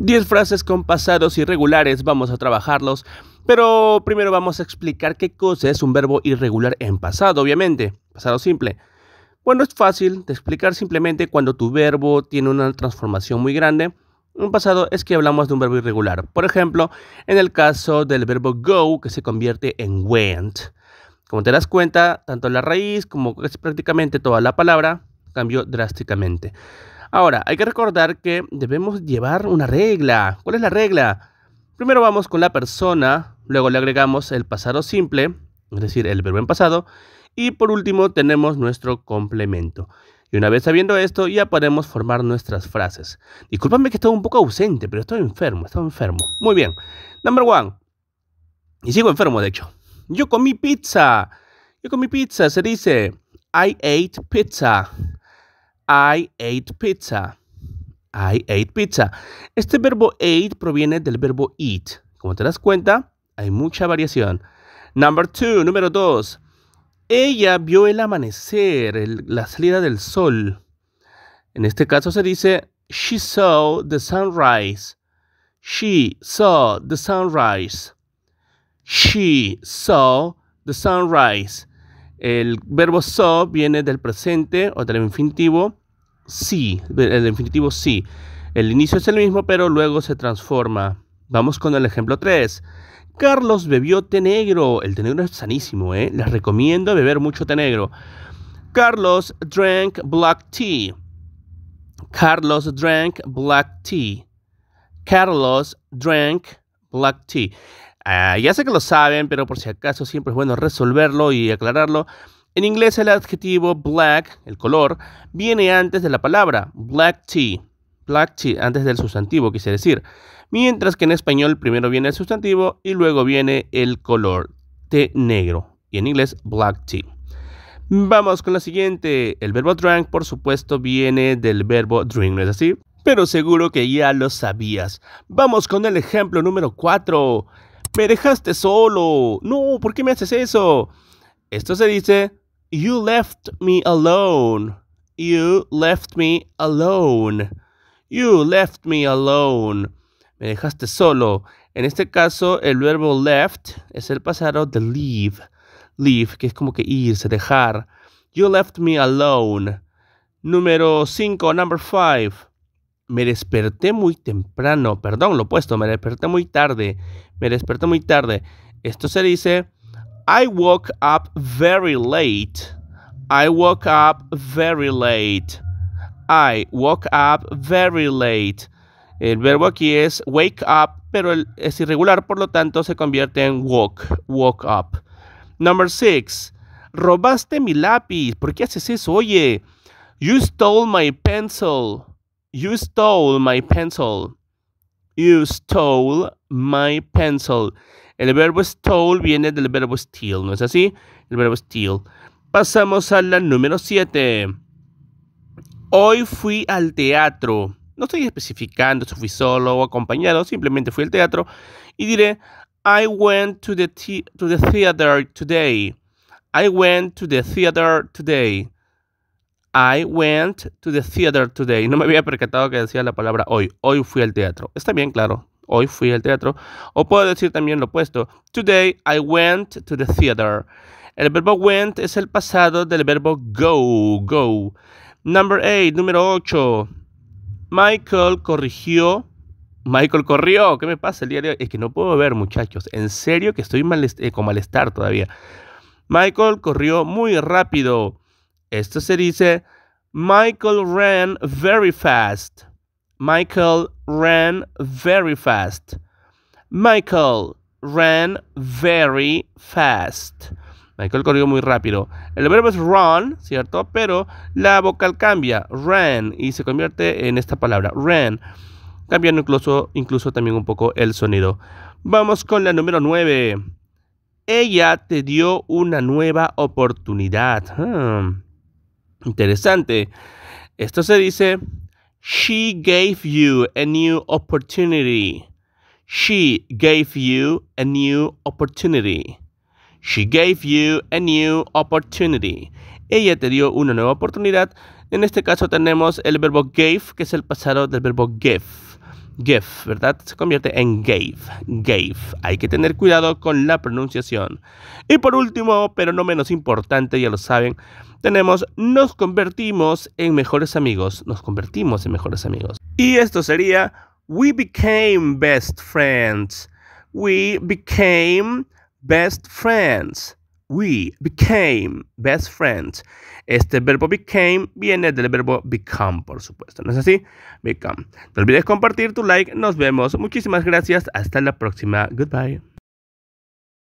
10 frases con pasados irregulares, vamos a trabajarlos, pero primero vamos a explicar qué cosa es un verbo irregular en pasado, obviamente, pasado simple. Bueno, es fácil de explicar simplemente cuando tu verbo tiene una transformación muy grande. Un pasado es que hablamos de un verbo irregular. Por ejemplo, en el caso del verbo go que se convierte en went. Como te das cuenta, tanto la raíz como prácticamente toda la palabra cambió drásticamente. Ahora, hay que recordar que debemos llevar una regla. ¿Cuál es la regla? Primero vamos con la persona, luego le agregamos el pasado simple, es decir, el verbo en pasado, y por último tenemos nuestro complemento. Y una vez sabiendo esto, ya podemos formar nuestras frases. Discúlpame que estoy un poco ausente, pero estoy enfermo, estoy enfermo. Muy bien. Number one. Y sigo enfermo, de hecho. Yo comí pizza. Yo comí pizza, se dice. I ate pizza. I ate pizza. I ate pizza. Este verbo ate proviene del verbo eat. Como te das cuenta, hay mucha variación. Number two, número dos. Ella vio el amanecer, la salida del sol. En este caso se dice she saw the sunrise. She saw the sunrise. She saw the sunrise. El verbo saw viene del presente o del infinitivo sí, el definitivo, sí. El inicio es el mismo, pero luego se transforma. Vamos con el ejemplo 3. Carlos bebió té negro. El té negro es sanísimo, ¿eh? Les recomiendo beber mucho té negro. Carlos drank black tea. Carlos drank black tea. Carlos drank black tea. Ah, ya sé que lo saben, pero por si acaso siempre es bueno resolverlo y aclararlo. En inglés el adjetivo black, el color, viene antes de la palabra black tea, black tea antes del sustantivo, quise decir. Mientras que en español primero viene el sustantivo y luego viene el color, té negro, y en inglés black tea. Vamos con la siguiente. El verbo drunk, por supuesto, viene del verbo drink, ¿no es así? Pero seguro que ya lo sabías. Vamos con el ejemplo número 4. Me dejaste solo. No, ¿por qué me haces eso? Esto se dice You left me alone. You left me alone. You left me alone. Me dejaste solo. En este caso, el verbo left es el pasado de leave. Leave, que es como que irse, dejar. You left me alone. Número 5, number 5. Me desperté muy temprano. Perdón, lo opuesto, me desperté muy tarde. Me desperté muy tarde. Esto se dice I woke up very late. I woke up very late. I woke up very late. El verbo aquí es wake up, pero es irregular, por lo tanto se convierte en woke, woke up. Number six, robaste mi lápiz. ¿Por qué haces eso? Oye, you stole my pencil. You stole my pencil. You stole my pencil. El verbo stole viene del verbo steal, ¿no es así? El verbo steal. Pasamos a la número 7. Hoy fui al teatro. No estoy especificando si fui solo o acompañado, simplemente fui al teatro y diré I went to the, to the theater today. I went to the theater today. I went to the theater today. No me había percatado que decía la palabra hoy. Hoy fui al teatro. Está bien, claro hoy fui al teatro, o puedo decir también lo opuesto, today I went to the theater. El verbo went es el pasado del verbo go, go. Number eight. número 8. Michael corrigió. Michael corrió. ¿Qué me pasa el día de hoy? Es que no puedo ver, muchachos. En serio que estoy eh, con malestar todavía. Michael corrió muy rápido. Esto se dice, Michael ran very fast. Michael ran very fast. Michael ran very fast. Michael corrió muy rápido. El verbo es run, ¿cierto? Pero la vocal cambia, ran, y se convierte en esta palabra, ran, cambiando incluso, incluso también un poco el sonido. Vamos con la número 9. Ella te dio una nueva oportunidad. Hmm, interesante. Esto se dice She gave you a new opportunity. She gave you a new opportunity. She gave you a new opportunity. Ella te dio una nueva oportunidad. En este caso tenemos el verbo gave, que es el pasado del verbo give. Give, ¿verdad? Se convierte en Gave. Gave. Hay que tener cuidado con la pronunciación. Y por último, pero no menos importante, ya lo saben, tenemos nos convertimos en mejores amigos. Nos convertimos en mejores amigos. Y esto sería We became best friends. We became best friends. We became best friends. Este verbo became viene del verbo become, por supuesto. ¿No es así? Become. No olvides compartir tu like. Nos vemos. Muchísimas gracias. Hasta la próxima. Goodbye.